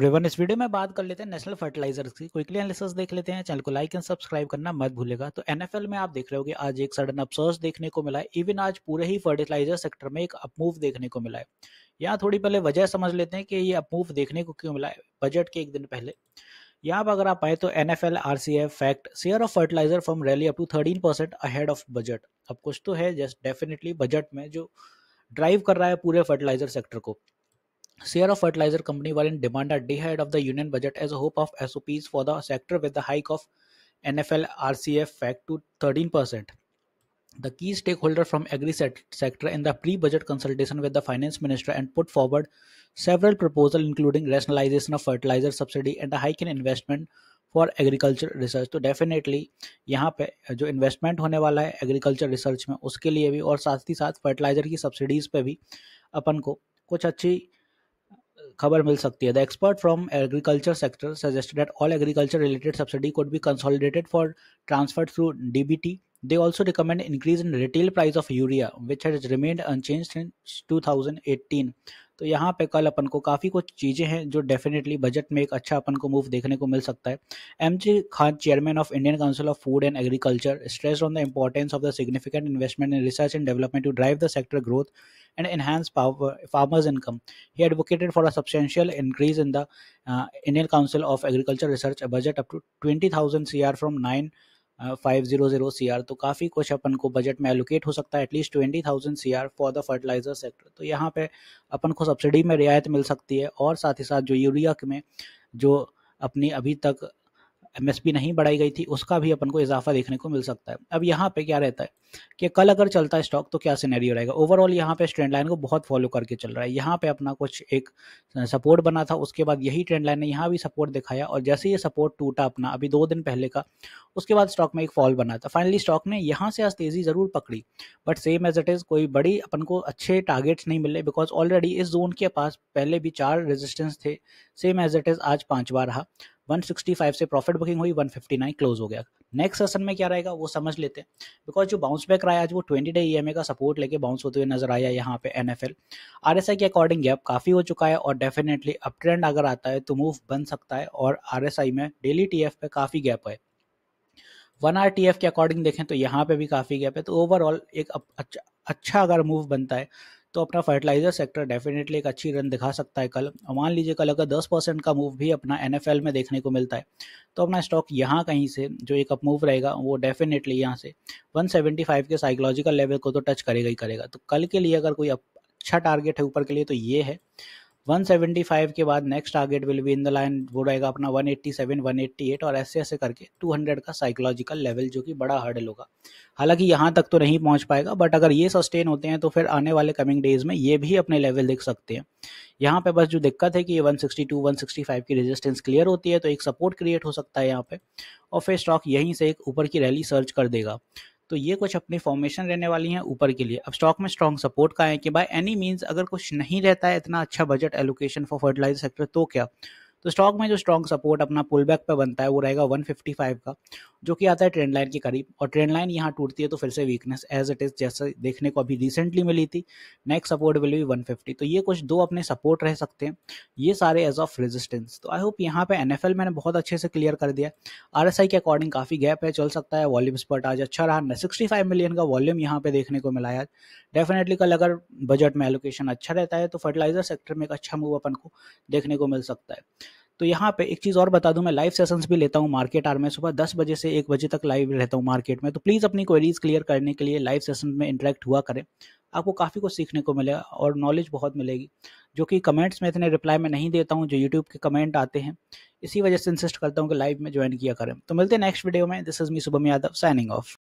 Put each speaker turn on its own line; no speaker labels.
Everyone इस video में बात कर लेते हैं नेशनल फर्टिलाइजर्स की क्विकली एनालिसिस देख लेते हैं चैनल को लाइक एंड सब्सक्राइब करना मत भूलेगा तो एनएफएल में आप देख रहे होगे आज एक सडन अपसर्स देखने को मिला है इवन आज पूरे ही फर्टिलाइजर सेक्टर में एक अपमूव देखने को मिला है यहाँ थोड़ी पहले वजह समझ लेते हैं कि ये अपमूव देखने को क्यों मिला है बजट के एक दिन पहले यहाँ पर अगर आप आए तो N F L R C F FACT share of fertilizer from rally up to thirteen percent ahead of budget अब कुछ तो है जस्ट डेफिनेटली बजट में जो ड्राइव कर रहा है पूरे फर्टिलाइजर सेक्टर को Share of fertilizer company were in demand a day ahead of the union budget as a hope of SOPs for the sector with the hike of NFL RCF fact to 13%. The key stakeholder from agri sector in the pre-budget consultation with the finance minister and put forward several proposals including rationalization of fertilizer subsidy and a hike in investment for agriculture research तो definitely यहाँ पे जो investment होने वाला है agriculture research में उसके लिए भी और साथ ही साथ फर्टिलाइज़र की सब्सिडीज़ पे भी अपन को कुछ अच्छी खबर मिल सकती है the expert from agriculture sector suggested that all agriculture related subsidy could be consolidated for transferred through DBT They also recommend increase in retail price of urea, which has remained unchanged since 2018. तो यहाँ पे कल अपन को काफ़ी कुछ चीज़ें हैं जो डेफिनेटली बजट में एक अच्छा अपन को मूव देखने को मिल सकता है M G Khan chairman of Indian council of food and agriculture stress on the importance of the significant investment in research and development to drive the sector growth and enhance farmers income he advocated for a substantial increase in the Indian council of agriculture research budget up to twenty thousand C R from nine five zero zero C R तो काफ़ी कुछ अपन को budget में allocate हो सकता है at least twenty thousand C R for the fertilizer sector तो यहाँ पे अपन को सब्सिडी में रियायत मिल सकती है और साथ ही साथ जो यूरिया में जो अपनी अभी तक एमएसपी नहीं बढ़ाई गई थी उसका भी अपन को इजाफा देखने को मिल सकता है अब यहाँ पे क्या रहता है कि कल अगर चलता है स्टॉक तो क्या सिनेरियो रहेगा ओवरऑल यहाँ पे ट्रेंड लाइन को बहुत फॉलो करके चल रहा है यहाँ पे अपना कुछ एक सपोर्ट बना था उसके बाद यही ट्रेंड लाइन ने यहाँ भी सपोर्ट दिखाया और जैसे ये सपोर्ट टूटा अपना अभी दो दिन पहले का उसके बाद स्टॉक में एक फॉल बना था फाइनली स्टॉक ने यहाँ से आज तेज़ी ज़रूर पकड़ी but same as it is कोई बड़ी अपन को अच्छे टारगेट्स नहीं मिले बिकॉज ऑलरेडी इस जोन के पास पहले भी चार रेजिस्टेंस थे सेम एज इट इज़ आज पांचवा रहा 165 से प्रॉफिट बुकिंग हुई 159 क्लोज हो गया नेक्स्ट सेशन में क्या रहेगा वो समझ लेते हैं बिकॉज जो बाउंस बैक रहा है आज वो 20 डे ई e का सपोर्ट लेके बाउंस होते हुए नजर आया यहाँ पे एन एफ के अकॉर्डिंग गैप काफ़ी हो चुका है और डेफिनेटली अप ट्रेंड अगर आता है तो मूव बन सकता है और आर में डेली टी पे काफ़ी गैप है वन आर टी एफ के अकॉर्डिंग देखें तो यहाँ पे भी काफ़ी गैप है तो ओवरऑल एक अच्छा अच्छा अगर मूव बनता है तो अपना फर्टिलाइजर सेक्टर डेफिनेटली एक अच्छी रन दिखा सकता है कल और मान लीजिए कल अगर दस परसेंट का मूव भी अपना एन में देखने को मिलता है तो अपना स्टॉक यहाँ कहीं से जो एक अप मूव रहेगा वो डेफिनेटली यहाँ से 175 के साइकोलॉजिकल लेवल को तो टच करेगा ही करेगा तो कल के लिए अगर कोई अच्छा टारगेट है ऊपर के लिए तो ये है 175 के बाद next target will be in the line वो रहेगा अपना 187 188 और ऐसे ऐसे करके 200 का साइकोलॉजिकल लेवल जो कि बड़ा हर्डल होगा हालांकि यहाँ तक तो नहीं पहुँच पाएगा बट अगर ये सस्टेन होते हैं तो फिर आने वाले कमिंग डेज में ये भी अपने लेवल देख सकते हैं यहाँ पे बस जो दिक्कत है कि ये 162 165 की रेजिस्टेंस क्लियर होती है तो एक सपोर्ट क्रिएट हो सकता है यहाँ पे और फिर स्टॉक यहीं से एक ऊपर की रैली सर्च कर देगा तो ये कुछ अपनी फॉर्मेशन रहने वाली हैं ऊपर के लिए अब स्टॉक में स्ट्रॉन्ग सपोर्ट का है कि बाय एनी मीन्स अगर कुछ नहीं रहता है इतना अच्छा budget allocation for fertilizer sector तो क्या तो स्टॉक में जो स्ट्रॉन्ग सपोर्ट अपना पुल बैक पर बनता है वो रहेगा 155 का जो कि आता है ट्रेंड लाइन के करीब और ट्रेंड लाइन यहाँ टूटती है तो फिर से वीकनेस एज इट इज़ जैसे देखने को अभी रिसेंटली मिली थी नेक्स्ट सपोर्ट विल भी 150 तो ये कुछ दो अपने सपोर्ट रह सकते हैं ये सारे एज ऑफ रेजिस्टेंस तो आई होप यहाँ पे एन मैंने बहुत अच्छे से क्लियर कर दिया आर के अकॉर्डिंग काफ़ी गैप है चल सकता है वॉल्यूम स्पॉट आज अच्छा रहा सिक्सटी मिलियन का वॉल्यूम यहाँ पे देखने को मिला है डेफिनेटली कल अगर बजट में एलोकेशन अच्छा रहता है तो फर्टिलाइजर सेक्टर में एक अच्छा मूव अपन को देखने को मिल सकता है तो यहाँ पे एक चीज़ और बता दूँ मैं लाइव सेशंस भी लेता हूँ मार्केट आर में सुबह दस बजे से एक बजे तक लाइव रहता हूँ मार्केट में तो प्लीज़ अपनी क्वेरीज़ क्लियर करने के लिए लाइव सेशन में इंटरेक्ट हुआ करें आपको काफ़ी कुछ सीखने को मिलेगा और नॉलेज बहुत मिलेगी जो कि कमेंट्स में इतने रिप्लाई में नहीं देता हूँ जो यूट्यूब के कमेंट आते हैं इसी वजह से इंसिस्ट करता हूँ कि लाइव में ज्वाइन किया करें तो मिलते हैं नेक्स्ट वीडियो में this is me Shubham Yadav signing of